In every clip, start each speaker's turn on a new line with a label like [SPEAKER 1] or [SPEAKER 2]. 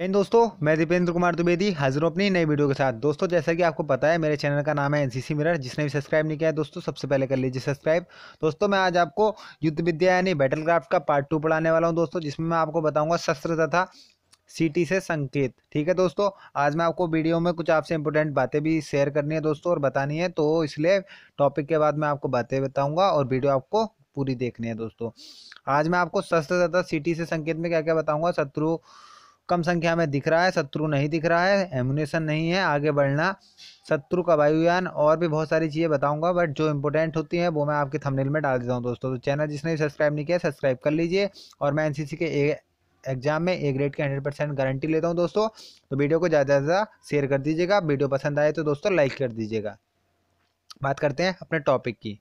[SPEAKER 1] and दोस्तों मैं दीपेंद्र कुमार द्विवेदी हाजिर हूँ अपनी नई वीडियो के साथ दोस्तों जैसा कि आपको पता है मेरे चैनल का नाम है एनसीसी मिरर जिसने भी सब्सक्राइब नहीं किया है दोस्तों सबसे पहले कर लीजिए सब्सक्राइब दोस्तों मैं आज आपको युद्ध विद्या यानी बैटल क्राफ्ट का पार्ट टू पढ़ाने वाला हूँ दोस्तों जिसमें मैं आपको बताऊँगा शस्त्र तथा सिटी से संकेत ठीक है दोस्तों आज मैं आपको वीडियो में कुछ आपसे इंपॉर्टेंट बातें भी शेयर करनी है दोस्तों और बतानी है तो इसलिए टॉपिक के बाद मैं आपको बातें बताऊँगा और वीडियो आपको पूरी देखनी है दोस्तों आज मैं आपको शस्त्र तथा सिटी से संकेत में क्या क्या बताऊँगा शत्रु कम संख्या में दिख रहा है शत्रु नहीं दिख रहा है एमुनेशन नहीं है आगे बढ़ना शत्रु का वायुयान और भी बहुत सारी चीज़ें बताऊंगा बट जो इंपॉर्टेंट होती हैं वो मैं आपके थंबनेल में डाल देता हूं दोस्तों तो चैनल जिसने सब्सक्राइब नहीं किया सब्सक्राइब कर लीजिए और मैं एनसीसी के एग्जाम में ए ग्रेड की हंड्रेड परसेंट गारंटी लेता हूँ दोस्तों तो वीडियो को ज़्यादा से ज़्यादा शेयर कर दीजिएगा वीडियो पसंद आए तो दोस्तों लाइक कर दीजिएगा बात करते हैं अपने टॉपिक की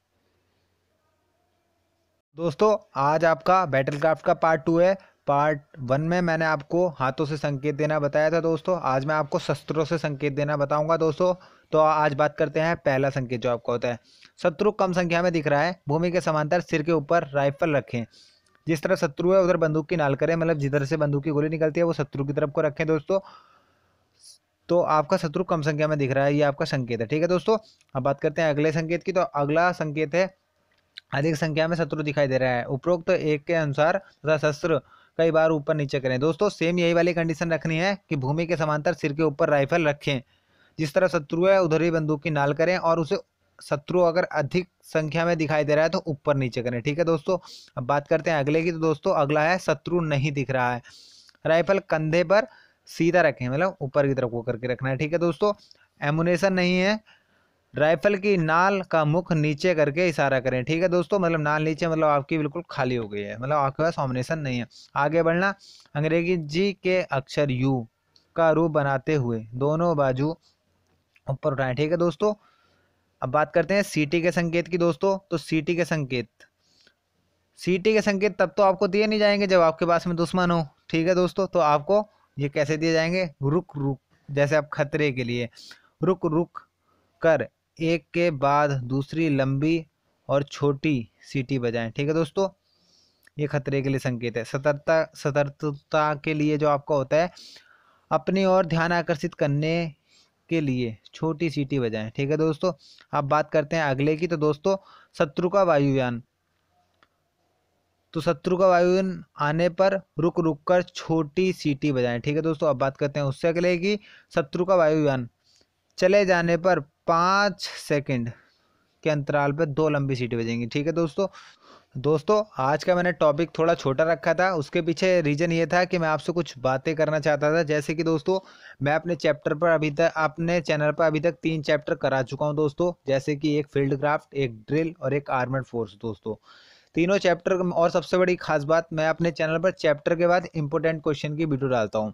[SPEAKER 1] दोस्तों आज आपका बैटल क्राफ्ट का पार्ट टू है पार्ट वन में मैंने आपको हाथों से संकेत देना बताया था दोस्तों आज मैं आपको शस्त्रों से संकेत देना बताऊंगा दोस्तों तो आज बात करते हैं पहला संकेत जो आपका होता है शत्रु कम संख्या में दिख रहा है भूमि के समांतर सिर के ऊपर राइफल रखें जिस तरह शत्रु है उधर बंदूक की नाल करें मतलब जिधर से बंदूक की गोली निकलती है वो शत्रु की तरफ को रखें दोस्तों तो आपका शत्रु कम संख्या में दिख रहा है ये आपका संकेत है ठीक है दोस्तों अब बात करते हैं अगले संकेत की तो अगला संकेत है अधिक संख्या में शत्रु दिखाई दे रहा है उपरोक्त तो एक के अनुसार तथा शस्त्र कई बार ऊपर नीचे करें दोस्तों सेम यही वाली कंडीशन रखनी है कि भूमि के समांतर सिर के ऊपर राइफल रखें जिस तरह शत्रु है उधर ही बंदूक की नाल करें और उसे शत्रु अगर अधिक संख्या में दिखाई दे रहा है तो ऊपर नीचे करें ठीक है दोस्तों अब बात करते हैं अगले की तो दोस्तों अगला है शत्रु नहीं दिख रहा है राइफल कंधे पर सीधा रखें मतलब ऊपर की तरफ वो करके रखना है ठीक है दोस्तों एमुनेशन नहीं है राइफल की नाल का मुख नीचे करके इशारा करें ठीक है दोस्तों मतलब नाल नीचे मतलब आपकी बिल्कुल खाली हो गई है मतलब आपके पास ऑमिनेशन नहीं है आगे बढ़ना अंग्रेजी जी के अक्षर यू का रूप बनाते हुए दोनों बाजू ऊपर उठाएं ठीक है दोस्तों अब बात करते हैं सीटी के संकेत की दोस्तों तो सीटी के संकेत सीटी के संकेत तब तो आपको दिए नहीं जाएंगे जब आपके पास में दुश्मन हो ठीक है दोस्तों तो आपको ये कैसे दिए जाएंगे रुक रुक जैसे आप खतरे के लिए रुक रुक कर एक के बाद दूसरी लंबी और छोटी सीटी बजाएं ठीक है दोस्तों ये खतरे के लिए संकेत है सतर्कता सतर्कता के लिए जो आपका होता है अपनी ओर ध्यान आकर्षित करने के लिए छोटी सीटी बजाएं ठीक है दोस्तों अब बात करते हैं अगले की तो दोस्तों शत्रु का वायुयान तो शत्रु का वायुयान आने पर रुक रुक कर छोटी सीटी बजाएं ठीक है दोस्तों अब बात करते हैं उससे अगले की शत्रु का वायुयान चले जाने पर पाँच सेकंड के अंतराल पर दो लंबी सीटें बजेंगी ठीक है दोस्तों दोस्तों आज का मैंने टॉपिक थोड़ा छोटा रखा था उसके पीछे रीज़न ये था कि मैं आपसे कुछ बातें करना चाहता था जैसे कि दोस्तों मैं अपने चैप्टर पर अभी तक अपने चैनल पर अभी तक तीन चैप्टर करा चुका हूं दोस्तों जैसे कि एक फील्ड क्राफ्ट एक ड्रिल और एक आर्मेड फोर्स दोस्तों तीनों चैप्टर और सबसे बड़ी खास बात मैं अपने चैनल पर चैप्टर के बाद इंपोर्टेंट क्वेश्चन की वीडियो डालता हूँ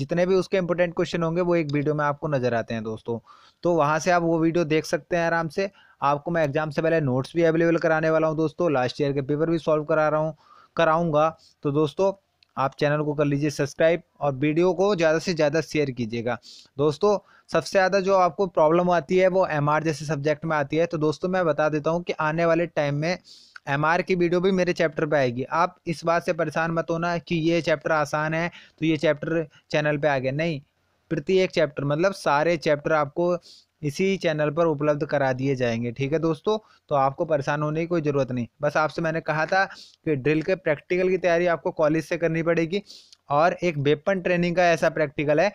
[SPEAKER 1] जितने भी उसके इंपॉर्टेंट क्वेश्चन होंगे वो एक वीडियो में आपको नजर आते हैं दोस्तों तो वहाँ से आप वो वीडियो देख सकते हैं आराम से आपको मैं एग्जाम से पहले नोट्स भी अवेलेबल कराने वाला हूँ दोस्तों लास्ट ईयर के पेपर भी सॉल्व करा रहा हूँ कराऊंगा तो दोस्तों आप चैनल को कर लीजिए सब्सक्राइब और वीडियो को ज़्यादा से ज़्यादा शेयर कीजिएगा दोस्तों सबसे ज़्यादा जो आपको प्रॉब्लम आती है वो एम जैसे सब्जेक्ट में आती है तो दोस्तों मैं बता देता हूँ कि आने वाले टाइम में एम की वीडियो भी मेरे चैप्टर पर आएगी आप इस बात से परेशान मत होना कि ये चैप्टर आसान है तो ये चैप्टर चैनल पर आ गया नहीं प्रत्येक चैप्टर मतलब सारे चैप्टर आपको इसी चैनल पर उपलब्ध करा दिए जाएंगे ठीक है दोस्तों तो आपको परेशान होने की कोई ज़रूरत नहीं बस आपसे मैंने कहा था कि ड्रिल के प्रैक्टिकल की तैयारी आपको कॉलेज से करनी पड़ेगी और एक वेपन ट्रेनिंग का ऐसा प्रैक्टिकल है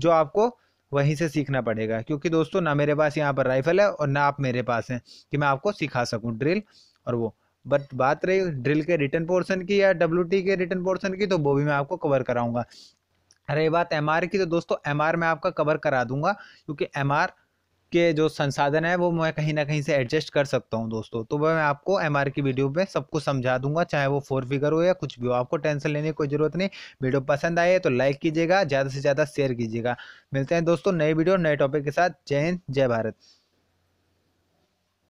[SPEAKER 1] जो आपको वहीं से सीखना पड़ेगा क्योंकि दोस्तों ना मेरे पास यहाँ पर राइफल है और ना आप मेरे पास हैं कि मैं आपको सिखा सकूँ ड्रिल और वो बट बात रही ड्रिल के रिटर्न पोर्सन की या डब्ल्यू के रिटर्न पोर्सन की तो वो भी मैं आपको कवर कराऊंगा रही बात एम की तो दोस्तों एम मैं आपका कवर करा दूंगा क्योंकि एम के जो संसाधन है वो मैं कहीं ना कहीं से एडजस्ट कर सकता हूँ दोस्तों तो मैं आपको एम की वीडियो में सब कुछ समझा दूंगा चाहे वो फोर फिगर हो या कुछ भी हो आपको टेंशन लेने की कोई ज़रूरत नहीं वीडियो पसंद आए तो लाइक कीजिएगा ज़्यादा से ज़्यादा शेयर कीजिएगा मिलते हैं दोस्तों नए वीडियो नए टॉपिक के साथ जय हिंद जय भारत